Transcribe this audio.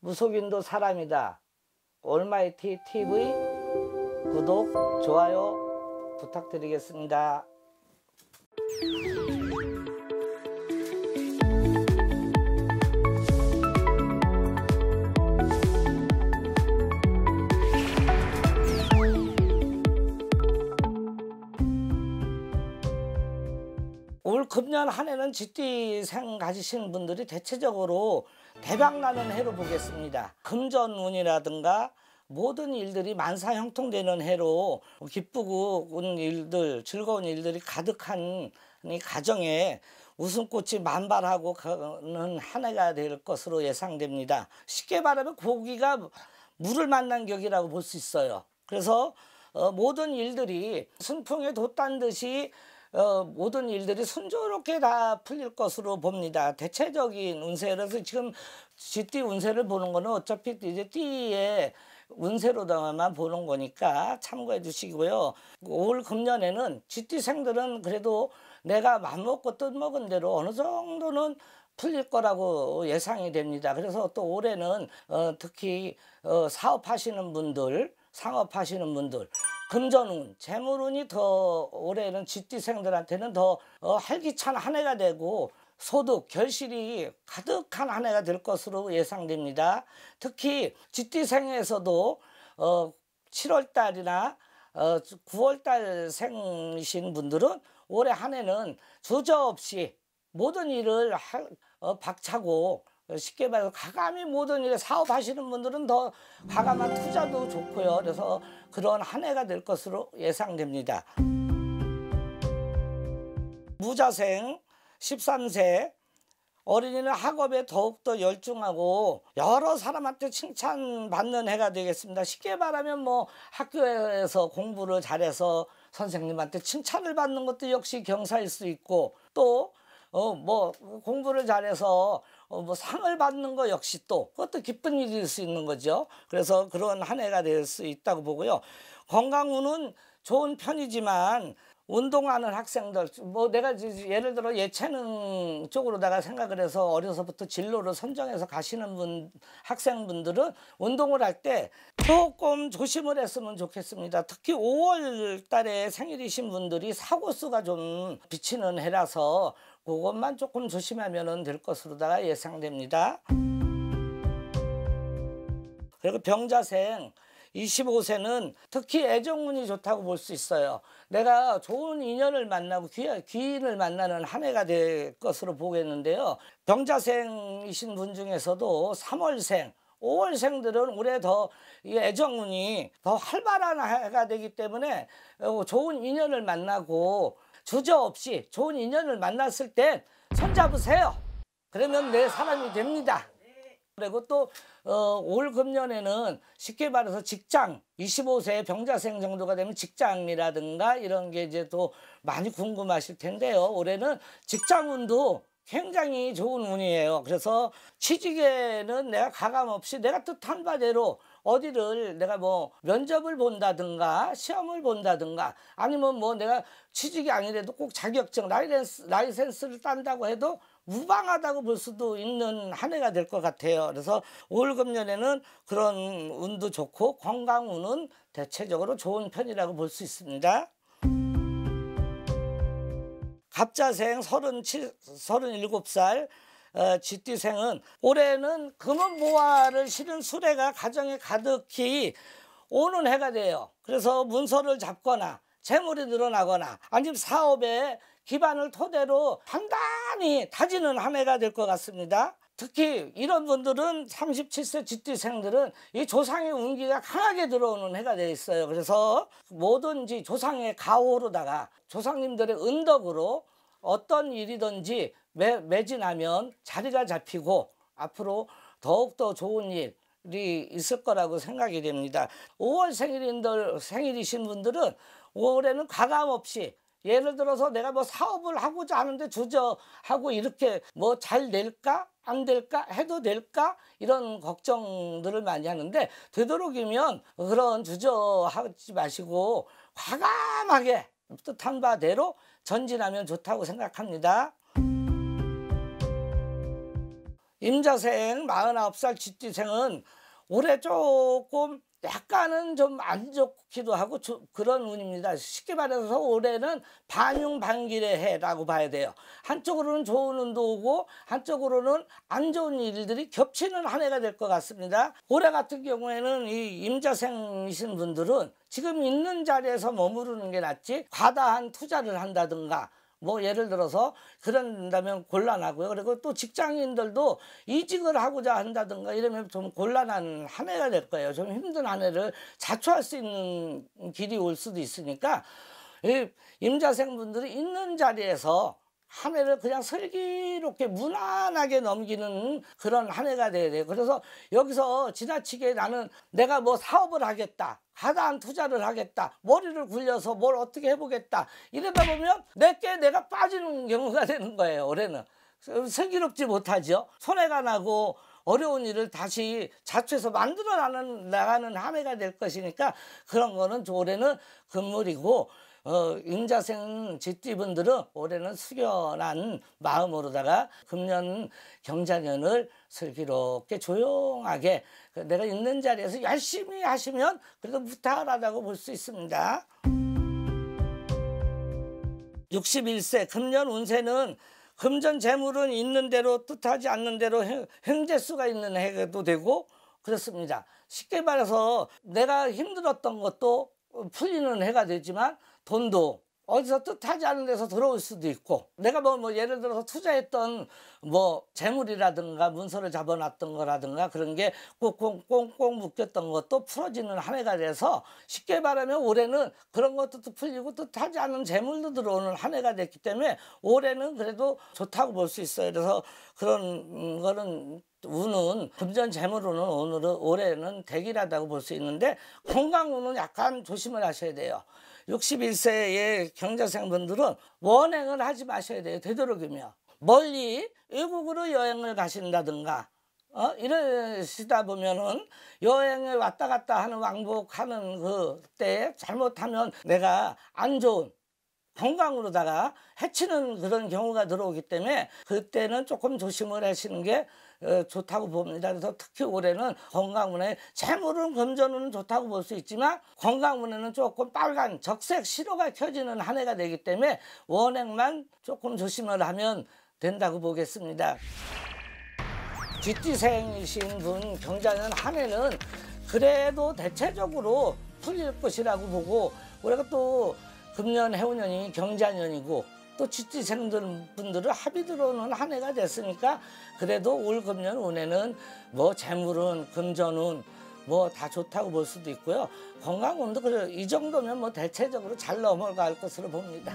무속인도 사람이다. 올마이티 TV 구독, 좋아요 부탁드리겠습니다. 올 금년 한 해는 집띠생 가지신 분들이 대체적으로 대박나는 해로 보겠습니다. 금전운이라든가 모든 일들이 만사 형통되는 해로 기쁘고 운 일들, 즐거운 일들이 가득한 이 가정에 웃음꽃이 만발하고 가는 한 해가 될 것으로 예상됩니다. 쉽게 말하면 고기가 물을 만난 격이라고 볼 수 있어요. 그래서 어, 모든 일들이 순풍에 돛단 듯이 어, 모든 일들이 순조롭게 다 풀릴 것으로 봅니다. 대체적인 운세 그래서 지금 쥐띠 운세를 보는 거는 어차피 이제 띠에 운세로다만 보는 거니까 참고해 주시고요. 올 금년에는 쥐띠생들은 그래도 내가 맘먹고 뜻먹은 대로 어느 정도는 풀릴 거라고 예상이 됩니다. 그래서 또 올해는 어, 특히 어, 사업하시는 분들, 상업하시는 분들 금전운, 재물운이 더 올해는 쥐띠생들한테는 더 어, 활기찬 한 해가 되고 소득, 결실이 가득한 한 해가 될 것으로 예상됩니다. 특히 쥐띠생에서도 어, 7월 달이나 어, 9월 달 생이신 분들은 올해 한 해는 주저없이 모든 일을 하, 어, 박차고 쉽게 말해서 과감히 모든 일에 사업하시는 분들은 더 과감한 투자도 좋고요. 그래서 그런 한 해가 될 것으로 예상됩니다. 무자생 13세 어린이는 학업에 더욱더 열중하고 여러 사람한테 칭찬받는 해가 되겠습니다. 쉽게 말하면 뭐 학교에서 공부를 잘해서 선생님한테 칭찬을 받는 것도 역시 경사일 수 있고 또 어, 뭐 공부를 잘해서 어, 뭐 상을 받는 거 역시 또 그것도 기쁜 일일 수 있는 거죠. 그래서 그런 한 해가 될 수 있다고 보고요. 건강운은 좋은 편이지만 운동하는 학생들 뭐 내가 예를 들어 예체능 쪽으로다가 생각을 해서 어려서부터 진로를 선정해서 가시는 분 학생분들은 운동을 할 때 조금 조심을 했으면 좋겠습니다. 특히 5월 달에 생일이신 분들이 사고수가 좀 비치는 해라서 그것만 조금 조심하면 될 것으로다가 예상됩니다. 그리고 병자생 25세는 특히 애정운이 좋다고 볼 수 있어요. 내가 좋은 인연을 만나고 귀, 귀인을 만나는 한 해가 될 것으로 보겠는데요. 병자생이신 분 중에서도 3월생, 5월생들은 올해 더 애정운이 더 활발한 해가 되기 때문에 어, 좋은 인연을 만나고 주저 없이 좋은 인연을 만났을 땐 손잡으세요. 그러면 내 사람이 됩니다. 그리고 또올 어, 금년에는 쉽게 말해서 직장 25세 병자생 정도가 되면 직장이라든가 이런 게 이제 또 많이 궁금하실 텐데요. 올해는 직장운도 굉장히 좋은 운이에요. 그래서 취직에는 내가 가감 없이 내가 뜻한 바대로 어디를 내가 뭐 면접을 본다든가 시험을 본다든가 아니면 뭐 내가 취직이 아니라도 꼭 자격증 라이센스, 라이센스를 딴다고 해도 무방하다고 볼 수도 있는 한 해가 될 것 같아요. 그래서 올 금년에는 그런 운도 좋고 건강운은 대체적으로 좋은 편이라고 볼 수 있습니다. 갑자생 37, 37살 어, 띠생은 올해는 금은보화를 실은 수레가 가정에 가득히 오는 해가 돼요. 그래서 문서를 잡거나 재물이 늘어나거나 아니면 사업에 기반을 토대로 판단히 다지는 한 해가 될 것 같습니다. 특히 이런 분들은 37세 쥐띠생들은 이 조상의 운기가 강하게 들어오는 해가 되어 있어요. 그래서 뭐든지 조상의 가호로다가 조상님들의 은덕으로 어떤 일이든지 매, 매진하면 자리가 잡히고 앞으로 더욱더 좋은 일이 있을 거라고 생각이 됩니다. 5월 생일인들, 생일이신 분들은 5월에는 과감 없이 예를 들어서 내가 뭐 사업을 하고자 하는데 주저하고 이렇게 뭐잘 낼까? 안 될까? 해도 될까? 이런 걱정들을 많이 하는데 되도록이면 그런 주저하지 마시고 과감하게 뜻한 바대로 전진하면 좋다고 생각합니다. 임자생 49살 쥐띠생은 올해 조금 약간은 좀 안 좋기도 하고 저, 그런 운입니다. 쉽게 말해서 올해는 반용반기의 해라고 봐야 돼요. 한쪽으로는 좋은 운도 오고 한쪽으로는 안 좋은 일들이 겹치는 한 해가 될 것 같습니다. 올해 같은 경우에는 이 임자생이신 분들은 지금 있는 자리에서 머무르는 게 낫지 과다한 투자를 한다든가 뭐 예를 들어서 그런다면 곤란하고요. 그리고 또 직장인들도 이직을 하고자 한다든가 이러면 좀 곤란한 한 해가 될 거예요. 좀 힘든 한 해를 자초할 수 있는 길이 올 수도 있으니까 임자생분들이 있는 자리에서 한 해를 그냥 슬기롭게 무난하게 넘기는 그런 한 해가 돼야 돼요. 그래서 여기서 지나치게 나는 내가 뭐 사업을 하겠다. 하단 투자를 하겠다. 머리를 굴려서 뭘 어떻게 해보겠다. 이러다 보면 내게 내가 빠지는 경우가 되는 거예요. 올해는. 슬기롭지 못하죠. 손해가 나고 어려운 일을 다시 자초해서 만들어 나가는 함 해가 될 것이니까 그런 거는 올해는 금물이고 어, 임자생집집분들은 올해는 숙연한 마음으로다가 금년 경자년을 슬기롭게 조용하게 그 내가 있는 자리에서 열심히 하시면 그래도 무탈하다고 볼 수 있습니다. 61세 금년 운세는 금전 재물은 있는 대로 뜻하지 않는 대로 횡재수가 있는 해도 되고 그렇습니다. 쉽게 말해서 내가 힘들었던 것도 어, 풀리는 해가 되지만 돈도 어디서 뜻하지 않은 데서 들어올 수도 있고 내가 뭐, 뭐 예를 들어서 투자했던 뭐 재물이라든가 문서를 잡아놨던 거라든가 그런 게 꽁꽁꽁꽁 묶였던 것도 풀어지는 한 해가 돼서 쉽게 말하면 올해는 그런 것도 풀리고 뜻하지 않은 재물도 들어오는 한 해가 됐기 때문에 올해는 그래도 좋다고 볼 수 있어요. 그래서 그런 거는 운은 금전 재물로는 오늘은 올해는 대기라다고 볼 수 있는데 건강운은 약간 조심을 하셔야 돼요. 61세의 경자생분들은 원행을 하지 마셔야 돼요. 되도록이면 멀리 외국으로 여행을 가신다든가 어? 이러시다 보면은 여행을 왔다 갔다 하는 왕복하는 그 때 잘못하면 내가 안 좋은 건강으로다가 해치는 그런 경우가 들어오기 때문에 그때는 조금 조심을 하시는 게 어, 좋다고 봅니다. 그래서 특히 올해는 건강문에 재물은 금전은 좋다고 볼 수 있지만 건강문에는 조금 빨간 적색 시로가 켜지는 한 해가 되기 때문에 원액만 조금 조심을 하면 된다고 보겠습니다. 뒷지생이신 분 경자는 한 해는 그래도 대체적으로 풀릴 것이라고 보고 우리가또 금년 해운년이 경자년이고 또 지지생들 분들은 합의 들어오는 한 해가 됐으니까 그래도 올 금년 운에는 뭐 재물은 금전은 뭐 다 좋다고 볼 수도 있고요. 건강운도 그래이 정도면 뭐 대체적으로 잘 넘어갈 것으로 봅니다.